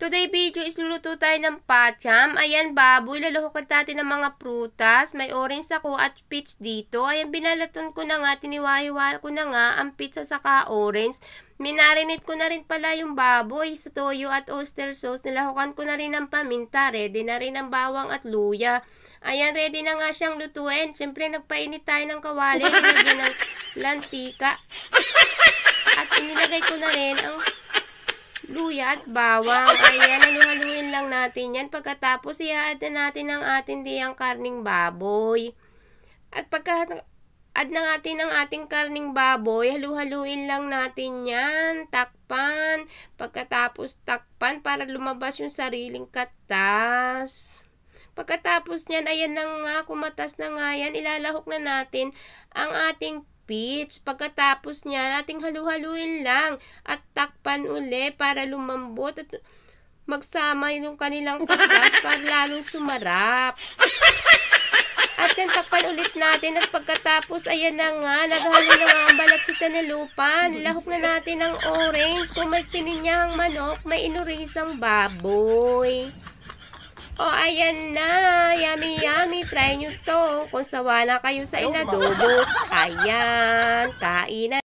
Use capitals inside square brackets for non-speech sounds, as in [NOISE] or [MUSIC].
Today video is luluto tayo ng pacham. Ayan baboy, laluhukan natin ng mga prutas. May orange ako at peach dito. Ayan binalatan ko na nga, tiniwahiwa ko na nga ang pizza saka orange. Minarinate ko na rin pala yung baboy sa toyo at oyster sauce. Nilahukan ko na rin ng paminta. Ready na rin ang bawang at luya. Ayan, ready na nga siyang lutuin. Siyempre, nagpainit tayo ng kawali. Nilagyan ng [LAUGHS] lantika. At inilagay ko na rin ang luya at bawang. Ayan, haluhaluin lang natin yan. Pagkatapos, i-add na natin ang ating diyang karning baboy. At pagka add na natin ang ating karning baboy, haluhaluin lang natin yan. Takpan. Pagkatapos, takpan para lumabas yung sariling katas. Pagkatapos niyan, ayan na nga, kumatas na nga yan, ilalahok na natin ang ating peach. Pagkatapos niyan, ating haluhaluin lang at takpan uli para lumambot at magsama yung kanilang katas [LAUGHS] para lalong sumarap. At yan, takpan ulit natin at pagkatapos, ayan na nga, naghalo na nga ang balat sa tanalupan. Lahok na natin ang orange. Kung may pininyahang manok, may inurisang baboy. O, oh, ayan na. Yummy, yummy. Try nyo to. Kung sawa na kayo sa inadobo, ayan, kain na.